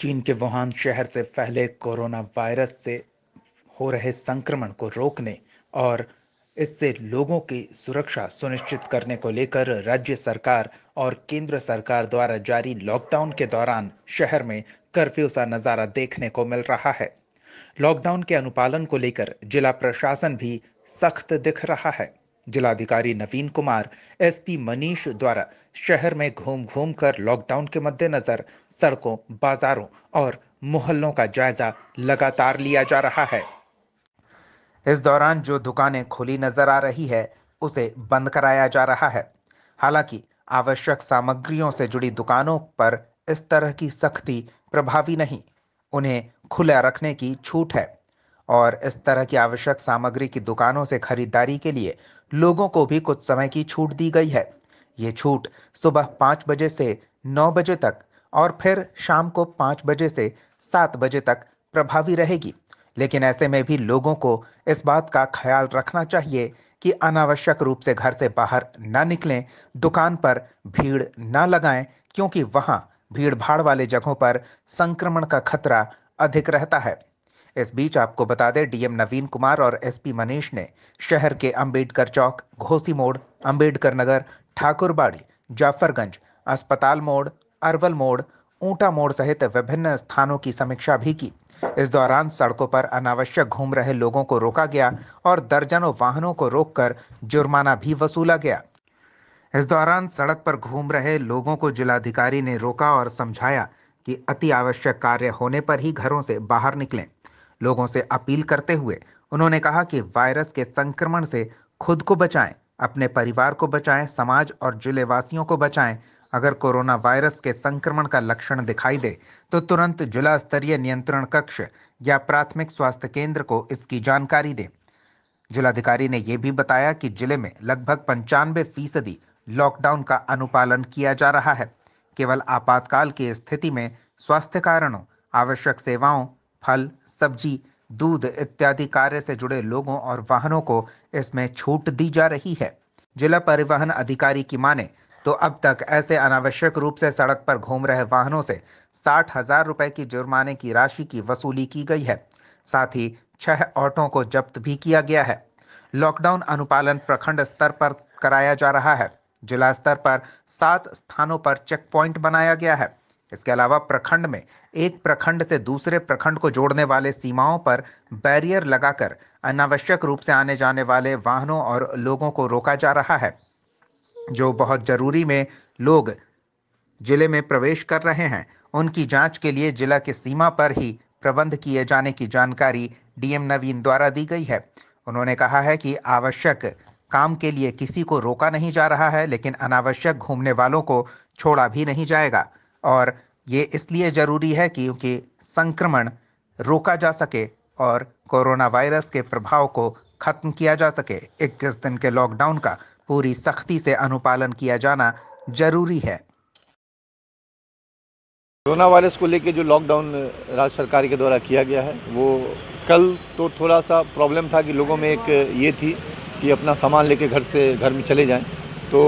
चीन के वुहान शहर से फैले कोरोना वायरस से हो रहे संक्रमण को रोकने और इससे लोगों की सुरक्षा सुनिश्चित करने को लेकर राज्य सरकार और केंद्र सरकार द्वारा जारी लॉकडाउन के दौरान शहर में कर्फ्यू सा नज़ारा देखने को मिल रहा है लॉकडाउन के अनुपालन को लेकर जिला प्रशासन भी सख्त दिख रहा है जिलाधिकारी नवीन कुमार एसपी मनीष द्वारा शहर में घूम घूम कर लॉकडाउन के मद्देनजर सड़कों बाजारों और मोहल्लों का जायजा लगातार लिया जा रहा है इस दौरान जो दुकानें खुली नजर आ रही है उसे बंद कराया जा रहा है हालांकि आवश्यक सामग्रियों से जुड़ी दुकानों पर इस तरह की सख्ती प्रभावी नहीं उन्हें खुला रखने की छूट है और इस तरह की आवश्यक सामग्री की दुकानों से खरीदारी के लिए लोगों को भी कुछ समय की छूट दी गई है ये छूट सुबह पाँच बजे से नौ बजे तक और फिर शाम को पाँच बजे से सात बजे तक प्रभावी रहेगी लेकिन ऐसे में भी लोगों को इस बात का ख्याल रखना चाहिए कि अनावश्यक रूप से घर से बाहर ना निकलें दुकान पर भीड़ ना लगाएं क्योंकि वहाँ भीड़ भाड़ वाले जगहों पर संक्रमण का खतरा अधिक रहता है इस बीच आपको बता दें डीएम नवीन कुमार और एसपी मनीष ने शहर के अंबेडकर चौक घोसी मोड़ अंबेडकर नगर ठाकुरबाड़ी जाफरगंज अस्पताल मोड़ अरवल मोड़ ऊंटा मोड़ सहित विभिन्न स्थानों की समीक्षा भी की इस दौरान सड़कों पर अनावश्यक घूम रहे लोगों को रोका गया और दर्जनों वाहनों को रोककर जुर्माना भी वसूला गया इस दौरान सड़क पर घूम रहे लोगों को जिलाधिकारी ने रोका और समझाया कि अति आवश्यक कार्य होने पर ही घरों से बाहर निकलें लोगों से अपील करते हुए उन्होंने कहा कि वायरस के संक्रमण से खुद को बचाएं अपने परिवार को बचाएं समाज और जिले वासियों को बचाएं अगर कोरोना वायरस के संक्रमण का लक्षण दिखाई दे तो तुरंत जिला स्तरीय नियंत्रण कक्ष या प्राथमिक स्वास्थ्य केंद्र को इसकी जानकारी दें जिलाधिकारी ने यह भी बताया कि जिले में लगभग पंचानवे फीसदी लॉकडाउन का अनुपालन किया जा रहा है केवल आपातकाल की स्थिति में स्वास्थ्य कारणों आवश्यक सेवाओं फल सब्जी दूध इत्यादि कार्य से जुड़े लोगों और वाहनों को इसमें छूट दी जा रही है जिला परिवहन अधिकारी की माने तो अब तक ऐसे अनावश्यक रूप से सड़क पर घूम रहे वाहनों से साठ हजार रुपए की जुर्माने की राशि की वसूली की गई है साथ ही छह ऑटो को जब्त भी किया गया है लॉकडाउन अनुपालन प्रखंड स्तर पर कराया जा रहा है जिला स्तर पर सात स्थानों पर चेक पॉइंट बनाया गया है इसके अलावा प्रखंड में एक प्रखंड से दूसरे प्रखंड को जोड़ने वाले सीमाओं पर बैरियर लगाकर अनावश्यक रूप से आने जाने वाले वाहनों और लोगों को रोका जा रहा है जो बहुत जरूरी में लोग जिले में प्रवेश कर रहे हैं उनकी जांच के लिए जिला की सीमा पर ही प्रबंध किए जाने की जानकारी डीएम नवीन द्वारा दी गई है उन्होंने कहा है कि आवश्यक काम के लिए किसी को रोका नहीं जा रहा है लेकिन अनावश्यक घूमने वालों को छोड़ा भी नहीं जाएगा और ये इसलिए ज़रूरी है क्योंकि संक्रमण रोका जा सके और कोरोना वायरस के प्रभाव को ख़त्म किया जा सके इक्कीस दिन के लॉकडाउन का पूरी सख्ती से अनुपालन किया जाना जरूरी है कोरोना वायरस को लेकर जो लॉकडाउन राज्य सरकार के द्वारा किया गया है वो कल तो थोड़ा सा प्रॉब्लम था कि लोगों में एक ये थी कि अपना सामान लेके घर से घर में चले जाएं तो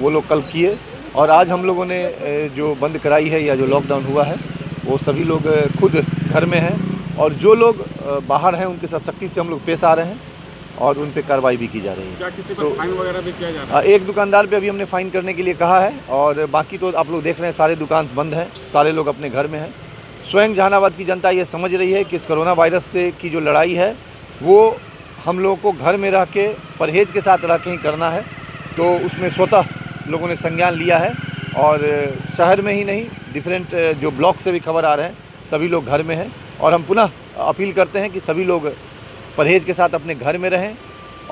वो लोग कल किए और आज हम लोगों ने जो बंद कराई है या जो लॉकडाउन हुआ है वो सभी लोग खुद घर में हैं और जो लोग बाहर हैं उनके साथ सख्ती से हम लोग पेश आ रहे हैं और उन पर कार्रवाई भी की जा रही है क्या किसी पर तो, फाइन वगैरह भी किया जा रहा है एक दुकानदार पे अभी हमने फ़ाइन करने के लिए कहा है और बाकी तो आप लोग देख रहे हैं सारे दुकान बंद हैं सारे लोग अपने घर में हैं स्वयं जहानाबाद की जनता ये समझ रही है कि इस कोरोना वायरस से की जो लड़ाई है वो हम लोगों को घर में रह के परहेज के साथ रह के ही करना है तो उसमें स्वतः लोगों ने संज्ञान लिया है और शहर में ही नहीं डिफरेंट जो ब्लॉक से भी खबर आ रहे हैं सभी लोग घर में हैं और हम पुनः अपील करते हैं कि सभी लोग परहेज के साथ अपने घर में रहें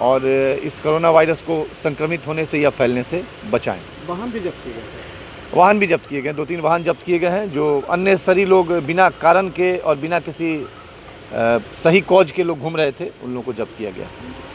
और इस कोरोना वायरस को संक्रमित होने से या फैलने से बचाएं वाहन भी जब्त किए गए वाहन भी जब्त किए गए दो तीन वाहन जब्त किए गए हैं जो अन्य सरी लोग बिना कारण के और बिना किसी सही कॉज के लोग घूम रहे थे उन लोगों को जब्त किया गया